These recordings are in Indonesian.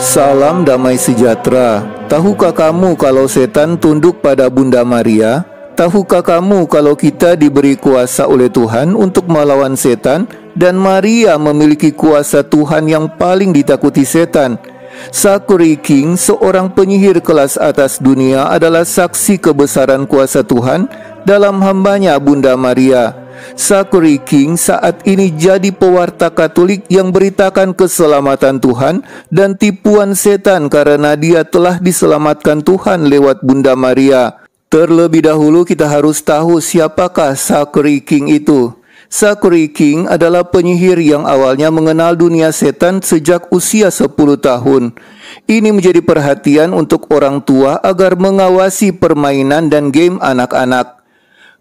Salam damai sejahtera. Tahukah kamu kalau setan tunduk pada Bunda Maria? Tahukah kamu kalau kita diberi kuasa oleh Tuhan untuk melawan setan dan Maria memiliki kuasa Tuhan yang paling ditakuti setan? Sakuri King, seorang penyihir kelas atas dunia adalah saksi kebesaran kuasa Tuhan dalam hambanya Bunda Maria. Sakuri King saat ini jadi pewarta Katolik yang beritakan keselamatan Tuhan dan tipuan setan karena dia telah diselamatkan Tuhan lewat Bunda Maria. Terlebih dahulu kita harus tahu siapakah Sakuri King itu. Sakuri King adalah penyihir yang awalnya mengenal dunia setan sejak usia 10 tahun. Ini menjadi perhatian untuk orang tua agar mengawasi permainan dan game anak-anak.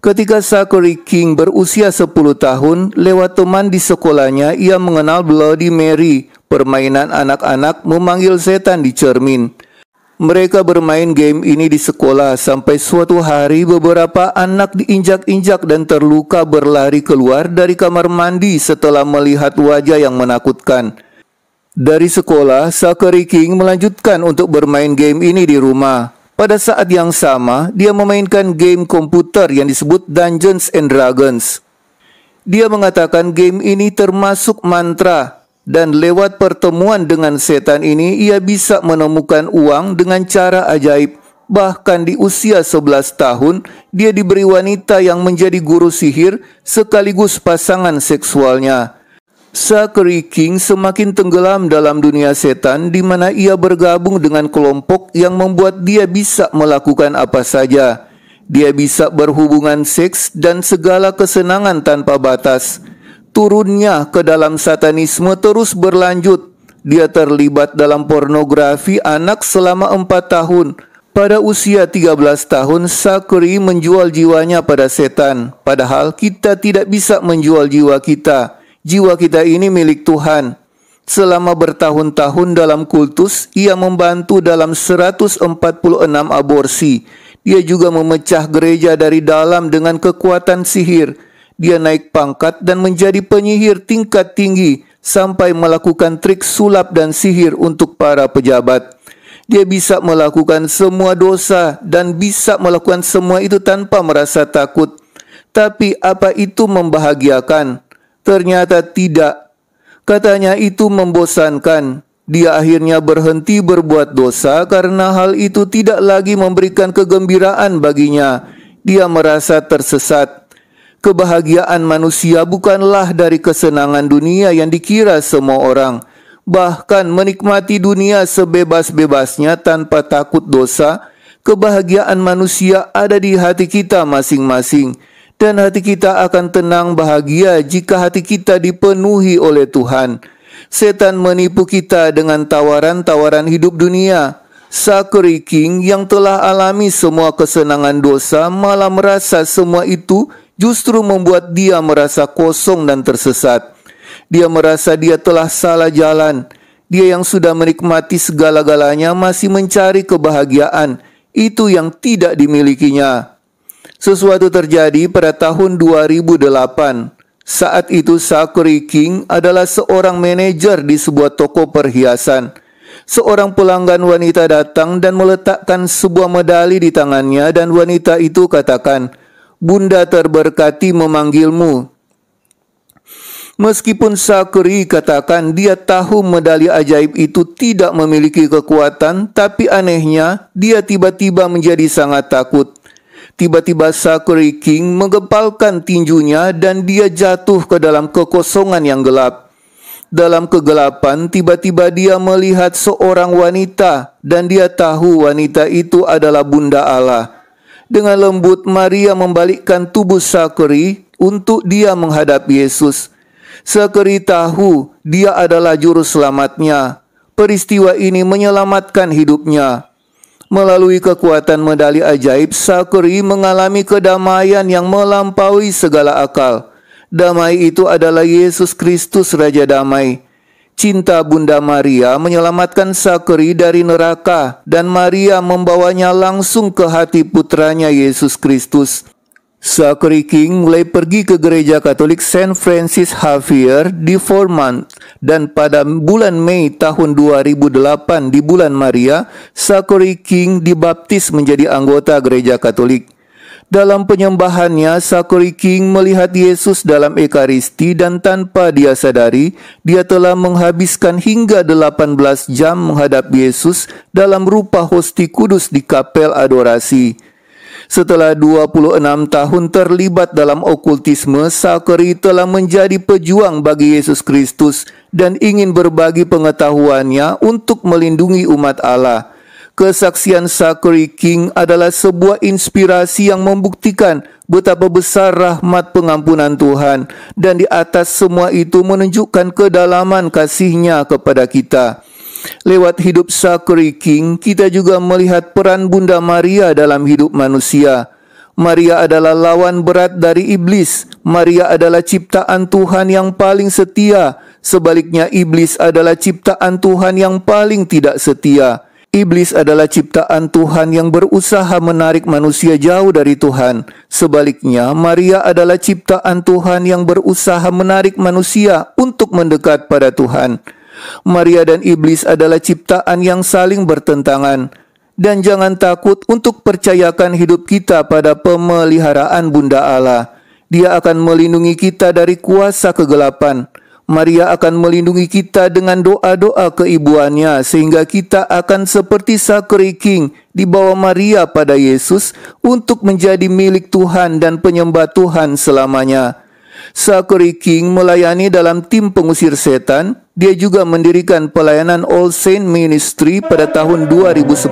Ketika Zachary King berusia 10 tahun, lewat teman di sekolahnya ia mengenal Bloody Mary, permainan anak-anak memanggil setan di cermin. Mereka bermain game ini di sekolah sampai suatu hari beberapa anak diinjak-injak dan terluka berlari keluar dari kamar mandi setelah melihat wajah yang menakutkan. Dari sekolah, Zachary King melanjutkan untuk bermain game ini di rumah. Pada saat yang sama, dia memainkan game komputer yang disebut Dungeons and Dragons. Dia mengatakan game ini termasuk mantra dan lewat pertemuan dengan setan ini ia bisa menemukan uang dengan cara ajaib. Bahkan di usia 11 tahun, dia diberi wanita yang menjadi guru sihir sekaligus pasangan seksualnya. Zachary King semakin tenggelam dalam dunia setan di mana ia bergabung dengan kelompok yang membuat dia bisa melakukan apa saja. Dia bisa berhubungan seks dan segala kesenangan tanpa batas. Turunnya ke dalam satanisme terus berlanjut. Dia terlibat dalam pornografi anak selama empat tahun. Pada usia 13 tahun, Sakuri menjual jiwanya pada setan, padahal kita tidak bisa menjual jiwa kita jiwa kita ini milik Tuhan. Selama bertahun-tahun dalam kultus, ia membantu dalam 146 aborsi. Dia juga memecah gereja dari dalam dengan kekuatan sihir. Dia naik pangkat dan menjadi penyihir tingkat tinggi sampai melakukan trik sulap dan sihir untuk para pejabat. Dia bisa melakukan semua dosa dan bisa melakukan semua itu tanpa merasa takut. Tapi apa itu membahagiakan? Ternyata tidak. Katanya itu membosankan. Dia akhirnya berhenti berbuat dosa karena hal itu tidak lagi memberikan kegembiraan baginya. Dia merasa tersesat. Kebahagiaan manusia bukanlah dari kesenangan dunia yang dikira semua orang. Bahkan menikmati dunia sebebas-bebasnya tanpa takut dosa, kebahagiaan manusia ada di hati kita masing-masing dan hati kita akan tenang bahagia jika hati kita dipenuhi oleh Tuhan. Setan menipu kita dengan tawaran-tawaran hidup dunia. Sakuri King yang telah alami semua kesenangan dosa malah merasa semua itu justru membuat dia merasa kosong dan tersesat. Dia merasa dia telah salah jalan. Dia yang sudah menikmati segala-galanya masih mencari kebahagiaan. Itu yang tidak dimilikinya. Sesuatu terjadi pada tahun 2008. Saat itu Sakuri King adalah seorang manajer di sebuah toko perhiasan. Seorang pelanggan wanita datang dan meletakkan sebuah medali di tangannya dan wanita itu katakan, Bunda terberkati memanggilmu. Meskipun Sakuri katakan dia tahu medali ajaib itu tidak memiliki kekuatan, tapi anehnya dia tiba-tiba menjadi sangat takut. Tiba-tiba Sakuri King menggempalkan tinjunya dan dia jatuh ke dalam kekosongan yang gelap. Dalam kegelapan, tiba-tiba dia melihat seorang wanita dan dia tahu wanita itu adalah Bunda Allah. Dengan lembut, Maria membalikkan tubuh Sakuri untuk dia menghadap Yesus. Sakuri tahu dia adalah juru selamatnya. Peristiwa ini menyelamatkan hidupnya. Melalui kekuatan medali ajaib, Sakuri mengalami kedamaian yang melampaui segala akal. Damai itu adalah Yesus Kristus Raja Damai. Cinta Bunda Maria menyelamatkan Sakuri dari neraka dan Maria membawanya langsung ke hati putranya Yesus Kristus. Zachary King mulai pergi ke gereja Katolik Saint Francis Xavier di Forman dan pada bulan Mei tahun 2008 di bulan Maria, Zachary King dibaptis menjadi anggota gereja Katolik. Dalam penyembahannya, Zachary King melihat Yesus dalam Ekaristi dan tanpa dia sadari, dia telah menghabiskan hingga 18 jam menghadap Yesus dalam rupa hosti kudus di kapel adorasi. Setelah 26 tahun terlibat dalam okultisme, Sakeri telah menjadi pejuang bagi Yesus Kristus dan ingin berbagi pengetahuannya untuk melindungi umat Allah. Kesaksian Sakeri King adalah sebuah inspirasi yang membuktikan betapa besar rahmat pengampunan Tuhan dan di atas semua itu menunjukkan kedalaman kasihnya kepada kita. Lewat hidup Sakri King, kita juga melihat peran Bunda Maria dalam hidup manusia. Maria adalah lawan berat dari iblis. Maria adalah ciptaan Tuhan yang paling setia. Sebaliknya, iblis adalah ciptaan Tuhan yang paling tidak setia. Iblis adalah ciptaan Tuhan yang berusaha menarik manusia jauh dari Tuhan. Sebaliknya, Maria adalah ciptaan Tuhan yang berusaha menarik manusia untuk mendekat pada Tuhan. Maria dan iblis adalah ciptaan yang saling bertentangan. Dan jangan takut untuk percayakan hidup kita pada pemeliharaan Bunda Allah. Dia akan melindungi kita dari kuasa kegelapan. Maria akan melindungi kita dengan doa-doa keibuannya sehingga kita akan seperti Sakri King di bawah Maria pada Yesus untuk menjadi milik Tuhan dan penyembah Tuhan selamanya. Sakri King melayani dalam tim pengusir setan dia juga mendirikan pelayanan All Saint Ministry pada tahun 2010.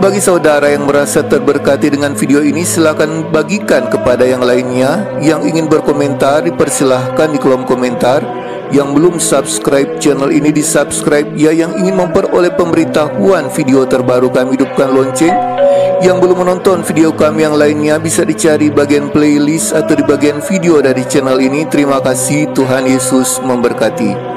Bagi saudara yang merasa terberkati dengan video ini, silakan bagikan kepada yang lainnya. Yang ingin berkomentar, dipersilahkan di kolom komentar. Yang belum subscribe channel ini, di subscribe ya. Yang ingin memperoleh pemberitahuan video terbaru, kami hidupkan lonceng yang belum menonton video kami yang lainnya bisa dicari bagian playlist atau di bagian video dari channel ini. Terima kasih Tuhan Yesus memberkati.